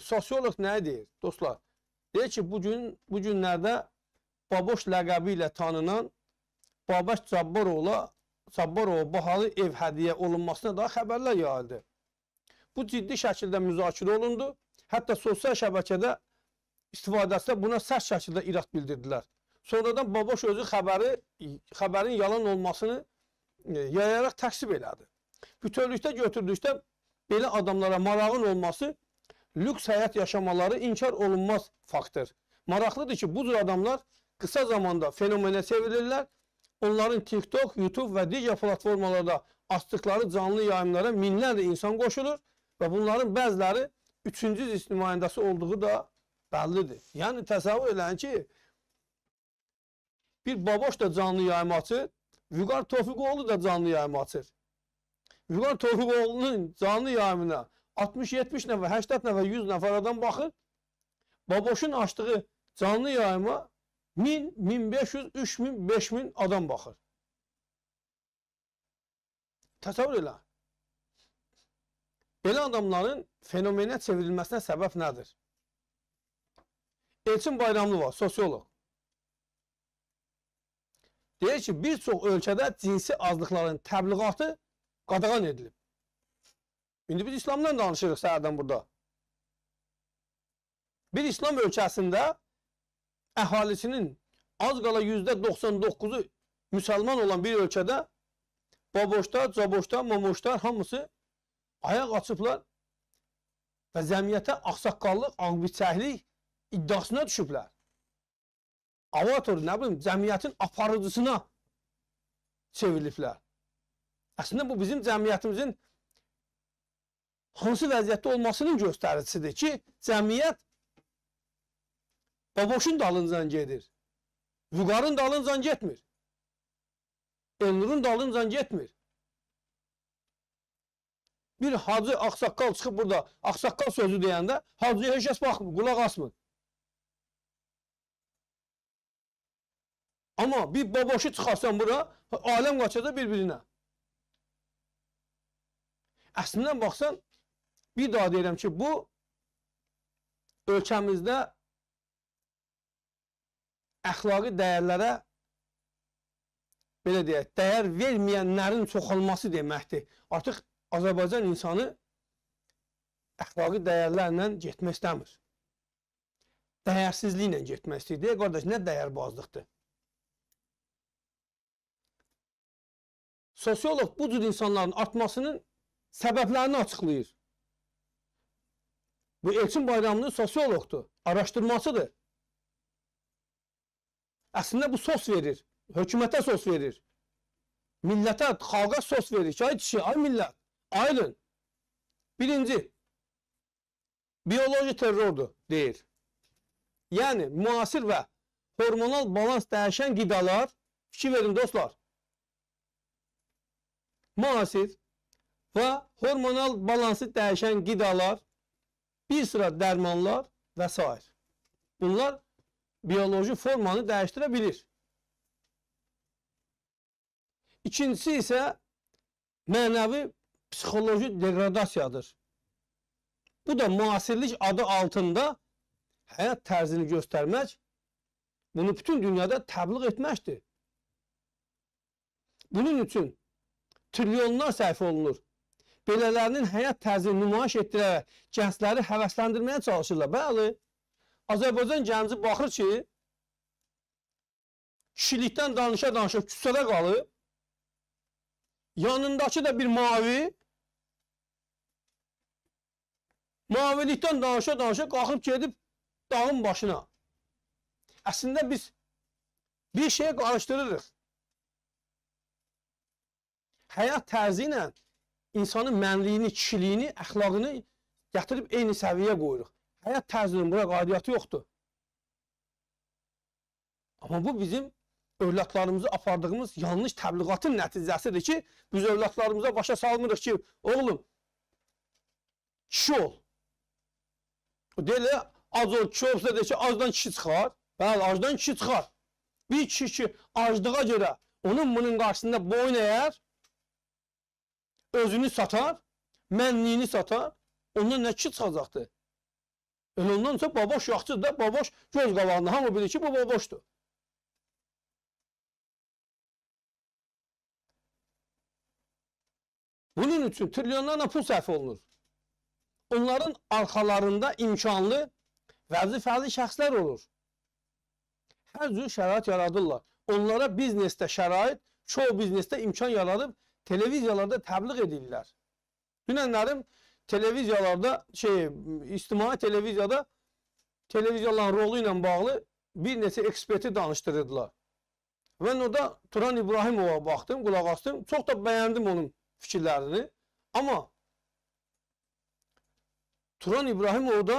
sosioloq nə deyir? Dostlar, deyir ki, bu gün bu günlərdə Baboş ləqəbi ilə tanınan Babaş Cabbaroğlu Cabbarova bahalı ev hədiyyə olunmasına daha xəbərlər yayıldı. Bu ciddi şəkildə müzakirə olundu. Hətta sosial şəbəkədə istifadəsi buna sərt şəkildə irad bildirdilər. Sonradan Baboş özü xəbəri xəbərin yalan olmasını e, yayaraq təksib elədi. Bütövlükdə götürdükdə belə adamlara marağın olması lüks həyat yaşamaları inkar olunmaz faktor. Maraqlıdır ki, bu cür adamlar qısa zamanda fenomenə çevrilirlər. Onların TikTok, YouTube və digər platformalarda açdıqları canlı yayımlara minlərlə insan qoşulur və bunların bəziləri üçüncü cins nümayəndəsi olduğu da bəllidir. Yəni təsəvvür eləyin ki, bir baboş da canlı yayım açır, Vüqar Tofiqoğlu da canlı yayım açır. Vüqar Tofiqoğlu'nun canlı yayımına 60-70 nəfər, 80 nəfər, 100 nəfər adam baxır. Baboşun açdığı canlı yayıma 1000, 1500, 3000, 5000 adam baxır. Təsəvvür elə. Belə adamların fenomenə çevrilməsinə səbəb nədir? Elçin Bayramlı var, sosioloq. Deyir ki, bir çox ölkədə cinsi azlıqların təbliğatı qadağan edilib. İndi biz İslamdan danışırıq səhərdən burada. Bir İslam ölkəsində əhalisinin az qala %99-u müsəlman olan bir ölkədə baboşlar, caboşlar, mamoşlar hamısı ayaq açıblar və cəmiyyətə axsaqqallıq, ağbitsəhlik iddiasına düşüblər. Avator, nə bilim, cəmiyyətin aparıcısına çevriliblər. Əslində bu bizim cəmiyyətimizin hansı vəziyyətdə olmasının göstəricisidir ki, cəmiyyət baboşun dalıncan gedir. Vüqarın dalıncan getmir. Elnurun dalıncan getmir. Bir hacı axsaqqal çıxıb burada axsaqqal sözü deyəndə hacıya heç kəs baxmır, qulaq asmır. Amma bir baboşu çıxarsan bura, aləm qaçacaq bir-birinə. Əslində baxsan, Bir daha deyirəm ki, bu ölkəmizdə əxlaqi dəyərlərə belə deyək, dəyər verməyənlərin çoxalması deməkdir. Artıq Azərbaycan insanı əxlaqi dəyərlərlə getmək istəmir. Dəyərsizliklə getmək istəyir. Deyə qardaş, nə dəyərbazlıqdır? Sosioloq bu cür insanların artmasının səbəblərini açıqlayır. Bu Elçin Bayramlı sosioloqdur, araşdırmacıdır. Əslində bu sos verir, hökumətə sos verir. Millətə, xalqa sos verir ki, ay kişi, ay millət, aydın. Birinci, biyoloji terrordur, deyir. Yəni, müasir və hormonal balans dəyişən qidalar, fikir verin dostlar, müasir və hormonal balansı dəyişən qidalar bir sıra dərmanlar və s. Bunlar bioloji formanı dəyişdirə bilir. İkincisi isə mənəvi psixoloji degradasiyadır. Bu da müasirlik adı altında həyat tərzini göstərmək, bunu bütün dünyada təbliğ etməkdir. Bunun üçün trilyonlar səhv olunur belələrinin həyat tərzini nümayiş etdirərək gəncləri həvəsləndirməyə çalışırlar. Bəli, Azərbaycan gənci baxır ki, kişilikdən danışa-danışa küsədə qalıb, yanındakı da bir mavi, mavilikdən danışa-danışa qalxıb gedib dağın başına. Əslində biz bir şey qarışdırırıq. Həyat tərzi ilə insanın mənliyini, kişiliyini, əxlaqını gətirib eyni səviyyəyə qoyuruq. Həyat tərzinin buna qadiyyatı yoxdur. Amma bu bizim övladlarımızı apardığımız yanlış təbliğatın nəticəsidir ki, biz övladlarımıza başa salmırıq ki, oğlum, kişi ol. Deyirlər, az ol, kişi olsa deyir ki, azdan kişi çıxar. Bəli, azdan kişi çıxar. Bir kişi ki, aclığa görə onun bunun qarşısında boyun əyər, özünü satar, mənliyini satar, ondan nə ki çıxacaqdır? Elə ondan isə baboş yaxşıdır da, baboş göz qabağında. Hamı bilir ki, bu baboşdur. Bunun üçün trilyonlarla pul səhv olunur. Onların arxalarında imkanlı vəzifəli şəxslər olur. Hər cür şərait yaradırlar. Onlara biznesdə şərait, çoğu biznesdə imkan yaradıb televiziyalarda təbliğ edirlər. Dünənlərim televiziyalarda, şey, ictimai televiziyada televiziyaların rolu ilə bağlı bir neçə eksperti danışdırırdılar. Mən orada Turan İbrahimova baxdım, qulaq astım. Çox da bəyəndim onun fikirlərini. Amma Turan İbrahimov da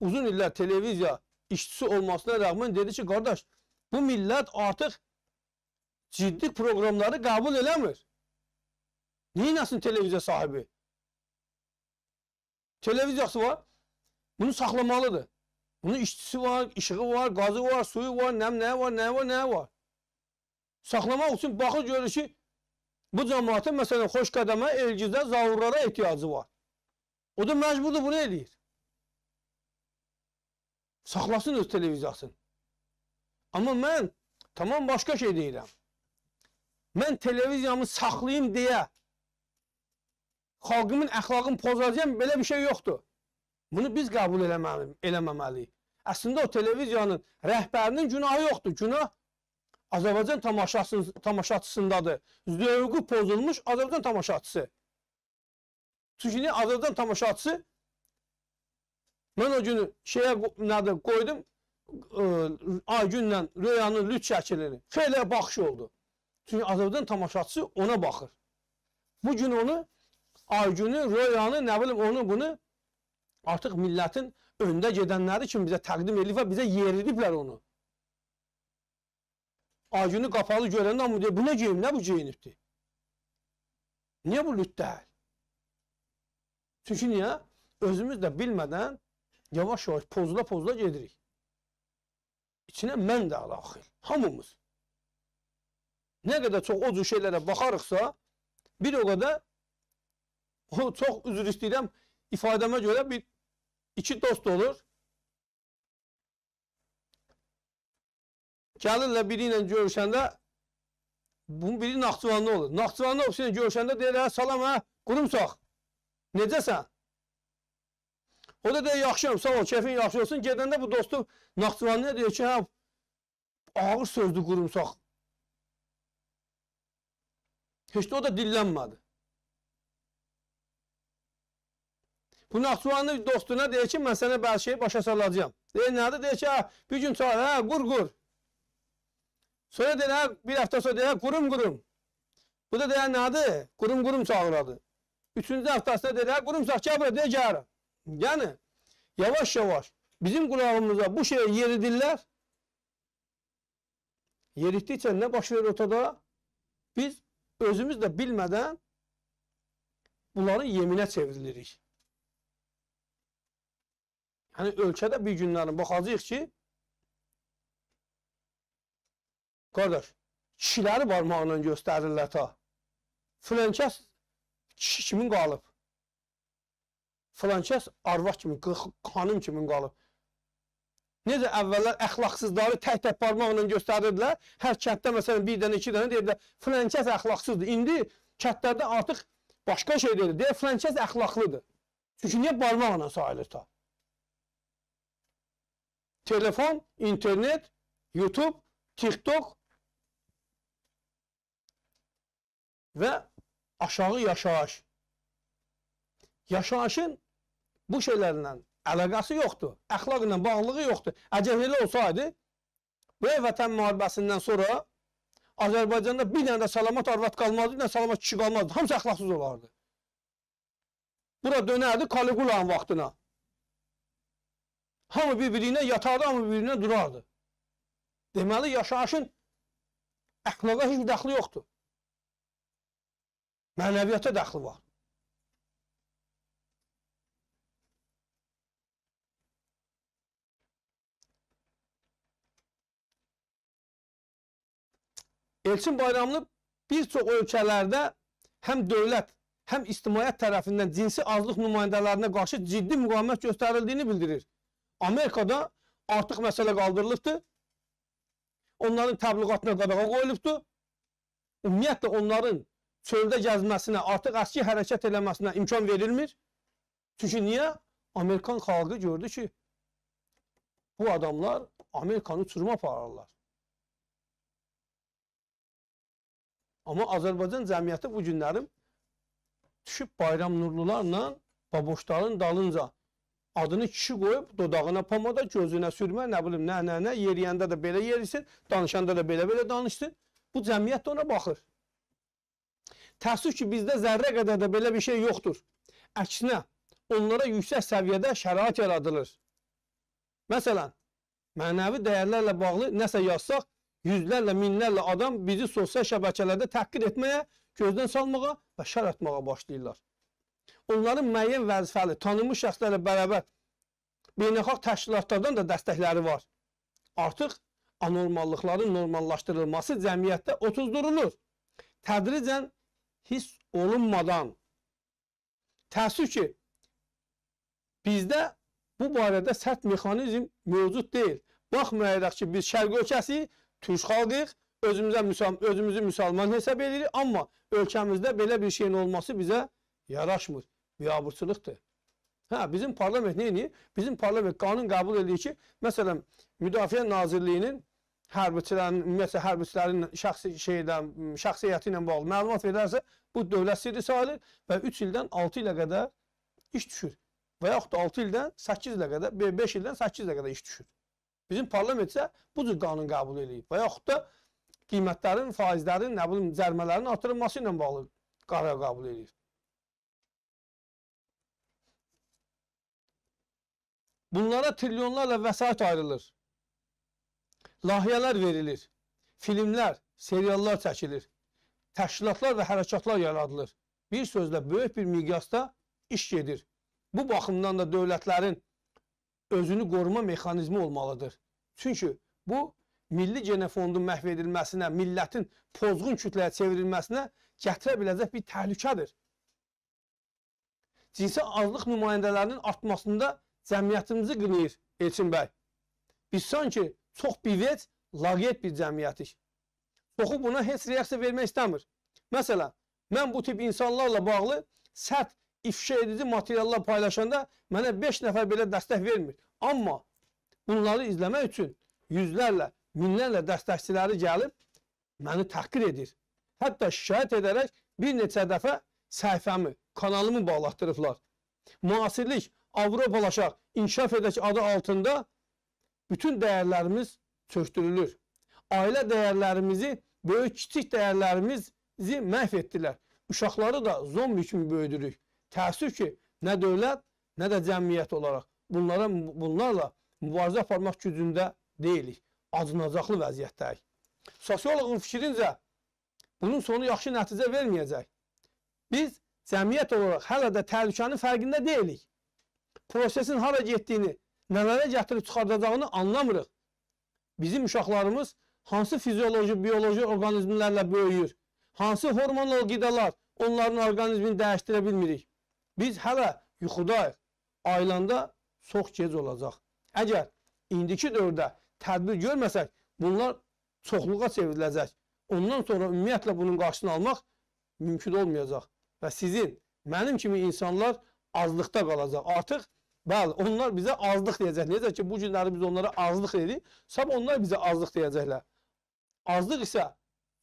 uzun illər televiziya işçisi olmasına rəğmən dedi ki, qardaş, bu millət artıq ciddi proqramları qəbul eləmir. Niye nasıl televizyon sahibi? Televizyası var. Bunu saklamalıdır. Bunun işçisi var, ışığı var, gazı var, suyu var, nem ne var, ne var, ne var. Saklama olsun. bakır görür bu cemaatin mesela hoş kademe, elcize, zavurlara ihtiyacı var. O da mecburdur bunu edir? Saklasın öz televizyasını. Ama ben tamam başka şey değilim. Ben televizyamı saklayayım diye xalqımın əxlaqını pozacağım, belə bir şey yoxdur. Bunu biz qəbul eləməliyik, eləməməliyik. Əslində o televiziyanın rəhbərinin günahı yoxdur. Günah Azərbaycan tamaşaçısındadır. Zövqü pozulmuş Azərbaycan tamaşaçısı. Çünki Azərbaycan tamaşaçısı mən o günü şeyə nədir qoydum Aygünlə Röyanın lüt şəkilini. Xeyli baxış oldu. Çünki Azərbaycan tamaşaçısı ona baxır. Bu gün onu Aygünü, Royanı, nə bilim onu, bunu artıq millətin öndə gedənləri kimi bizə təqdim edib və bizə yeridiblər onu. Aygünü qapalı görəndə amma deyir, bu nə geyim, nə bu geyinibdir? Niyə bu lüt deyil? Çünki niyə? Özümüz də bilmədən yavaş-yavaş pozula-pozula gedirik. İçinə mən də alaxil, hamımız. Nə qədər çox o cür şeylərə baxarıqsa, bir o qədər O çox üzr istəyirəm. İfadəmə görə bir iki dost olur. Gəlirlə biri ilə görüşəndə bunun biri Naxçıvanlı olur. Naxçıvanlı ofisi ilə görüşəndə deyir, hə, salam, hə, qurumsaq, necəsən? O da deyir, yaxşıyam, sağ ol, keyfin yaxşı olsun. Gedəndə bu dostum Naxçıvanlıya deyir ki, hə, ağır sözdü qurumsaq. Heç də o da dillənmədi. Bu Naxçıvanlı dostuna deyir ki, mən sənə bəzi şey başa salacağam. Deyir, nədir? Deyir ki, bir gün çağır, hə, qur, qur. Sonra deyir, bir hafta sonra deyir, qurum, qurum. Bu da deyir, nədir? Qurum, qurum çağıradı. Üçüncü həftəsində deyir, hə, qurum, sax, gəl bura, deyir, gəl. Yəni, yavaş-yavaş bizim qulağımıza bu şeyi yeridirlər. Yeritdikcə nə baş verir ortada? Biz özümüz də bilmədən bunların yeminə çevrilirik. Yəni ölkədə bir günlərin baxacağıq ki, qardaş, kişiləri barmağla göstərirlər ta. Filankəs kişi kimin qalıb? Filankəs arvad kimi, xanım kimin qalıb? Necə əvvəllər əxlaqsızları tək-tək barmaqla göstərirdilər. Hər kənddə məsələn bir dənə, iki dənə deyirdilər, filan kəs əxlaqsızdır. İndi kəndlərdə artıq başqa şey deyilir. Deyir, filan kəs əxlaqlıdır. Çünki niyə barmaqla sayılır ta? telefon, internet, YouTube, TikTok və aşağı yaşayış. Yaşayışın bu şeylərlə əlaqəsi yoxdur. Əxlaqla bağlılığı yoxdur. Əgər elə olsaydı, və vətən müharibəsindən sonra Azərbaycanda bir dənə də salamat arvad qalmazdı, nə salamat kişi qalmazdı. Hamısı əxlaqsız olardı. Bura dönərdi Kaligulanın vaxtına. Hamı bir-birinə yatardı, hamı bir-birinə durardı. Deməli, yaşayışın əxlaqa heç daxili yoxdur. Mənəviyyata daxili var. Elçin Bayramlı bir çox ölkələrdə həm dövlət, həm ictimaiyyət tərəfindən cinsi azlıq nümayəndələrinə qarşı ciddi müqavimət göstərildiyini bildirir. Amerikada artıq məsələ qaldırılıbdır. Onların təbliğatına qadağa qoyulubdur. Ümumiyyətlə, onların çöldə gəzməsinə, artıq əski hərəkət eləməsinə imkan verilmir. Çünki niyə? Amerikan xalqı gördü ki, bu adamlar Amerikanı uçuruma apararlar. Amma Azərbaycan cəmiyyəti bu günlərim düşüb bayram nurlularla baboşların dalınca adını kişi qoyub dodağına pomada, gözünə sürmə, nə bilim, nə nə nə yeriyəndə də belə yerisin, danışanda da belə-belə danışsın. Bu cəmiyyət də ona baxır. Təəssüf ki, bizdə zərrə qədər də belə bir şey yoxdur. Əksinə, onlara yüksək səviyyədə şərait yaradılır. Məsələn, mənəvi dəyərlərlə bağlı nəsə yazsaq, yüzlərlə, minlərlə adam bizi sosial şəbəkələrdə təhqir etməyə, gözdən salmağa və şər atmağa başlayırlar onların müəyyən vəzifəli, tanınmış şəxslərlə bərabər beynəlxalq təşkilatlardan da dəstəkləri var. Artıq anormallıqların normallaşdırılması cəmiyyətdə otuzdurulur. Tədricən hiss olunmadan. Təəssüf ki, bizdə bu barədə sərt mexanizm mövcud deyil. Baxmayaraq ki, biz şərq ölkəsi, türk xalqıq, özümüzə müsal özümüzü müsəlman hesab edirik, amma ölkəmizdə belə bir şeyin olması bizə yaraşmır biabırçılıqdır. Hə, bizim parlament nə edir? Bizim parlament qanun qəbul edir ki, məsələn, Müdafiə Nazirliyinin hərbiçilərin, ümumiyyətlə hərbiçilərin şəxsi şeydən, şəxsiyyəti ilə bağlı məlumat verərsə, bu dövlət sirri sayılır və 3 ildən 6 ilə qədər iş düşür. Və yaxud da 6 ildən 8 ilə qədər, 5 ildən 8 ilə qədər iş düşür. Bizim parlament isə bu cür qanun qəbul eləyib və yaxud da qiymətlərin, faizlərin, nə bilim, cərmələrin artırılması ilə bağlı qərar qəbul eləyir. Bunlara trilyonlarla vəsait ayrılır. Layihələr verilir. Filmlər, seriallar çəkilir. Təşkilatlar və hərəkatlar yaradılır. Bir sözlə böyük bir miqyasda iş gedir. Bu baxımdan da dövlətlərin özünü qoruma mexanizmi olmalıdır. Çünki bu milli genofondun məhv edilməsinə, millətin pozğun kütləyə çevrilməsinə gətirə biləcək bir təhlükədir. Cinsi azlıq nümayəndələrinin artmasında cəmiyyətimizi qınayır Elçin bəy. Biz sanki çox bivec, laqiyyət bir cəmiyyətik. Çoxu buna heç reaksiya vermək istəmir. Məsələn, mən bu tip insanlarla bağlı sərt ifşa edici materiallar paylaşanda mənə 5 nəfər belə dəstək vermir. Amma bunları izləmək üçün yüzlərlə, minlərlə dəstəkçiləri gəlib məni təhqir edir. Hətta şikayət edərək bir neçə dəfə səhifəmi, kanalımı bağlatdırıblar. Müasirlik Avropalaşaq, inkişaf edək adı altında bütün dəyərlərimiz çökdürülür. Ailə dəyərlərimizi, böyük kiçik dəyərlərimizi məhv etdilər. Uşaqları da zombi kimi böyüdürük. Təəssüf ki, nə dövlət, nə də cəmiyyət olaraq bunlara, bunlarla mübarizə aparmaq gücündə deyilik. Acınacaqlı vəziyyətdəyik. Sosioloqun fikrincə, bunun sonu yaxşı nəticə verməyəcək. Biz cəmiyyət olaraq hələ də təhlükənin fərqində deyilik prosesin hara getdiyini, nələrə gətirib çıxardacağını anlamırıq. Bizim uşaqlarımız hansı fizioloji, bioloji orqanizmlərlə böyüyür? Hansı hormonal qidalar onların orqanizmini dəyişdirə bilmirik? Biz hələ yuxudayıq. Ayılanda çox gec olacaq. Əgər indiki dövrdə tədbir görməsək, bunlar çoxluğa çevriləcək. Ondan sonra ümumiyyətlə bunun qarşısını almaq mümkün olmayacaq. Və sizin, mənim kimi insanlar azlıqda qalacaq. Artıq bəli, onlar bizə azlıq deyəcək. Necə ki, bu günləri biz onlara azlıq deyirik, sabah onlar bizə azlıq deyəcəklər. Azlıq isə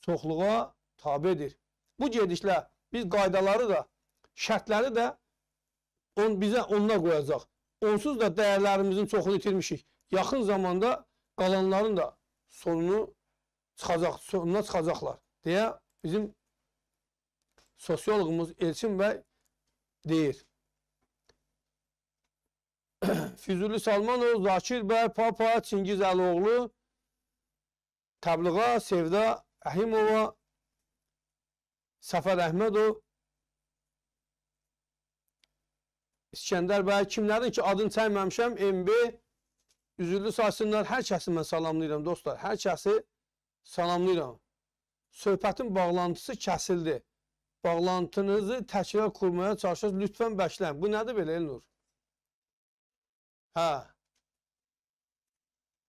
çoxluğa tabedir. Bu gedişlə biz qaydaları da, şərtləri də on, bizə onlar qoyacaq. Onsuz da dəyərlərimizin çoxunu itirmişik. Yaxın zamanda qalanların da sonunu çıxacaq, sonuna çıxacaqlar deyə bizim sosioloqumuz Elçin bəy deyir. Füzuli Salmanov, Zakir bəy, Papa, Çingiz Əloğlu, Təbliğa, Sevda Əhimova, Səfər Əhmədov, İskəndər bəy kimlərin ki, adını çəkməmişəm, MB, üzüllü saçsınlar, hər kəsi mən salamlayıram dostlar, hər kəsi salamlayıram. Söhbətin bağlantısı kəsildi. Bağlantınızı təkrar qurmaya çalışırsınız. Lütfən bəşləyin. Bu nədir belə Elnur? Huh?